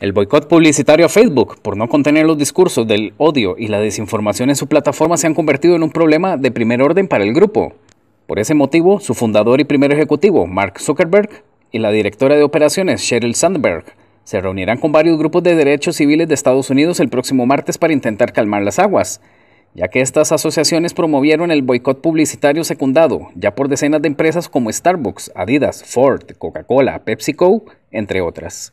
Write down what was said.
El boicot publicitario a Facebook por no contener los discursos del odio y la desinformación en su plataforma se han convertido en un problema de primer orden para el grupo. Por ese motivo, su fundador y primer ejecutivo, Mark Zuckerberg, y la directora de operaciones, Sheryl Sandberg, se reunirán con varios grupos de derechos civiles de Estados Unidos el próximo martes para intentar calmar las aguas, ya que estas asociaciones promovieron el boicot publicitario secundado ya por decenas de empresas como Starbucks, Adidas, Ford, Coca-Cola, PepsiCo, entre otras.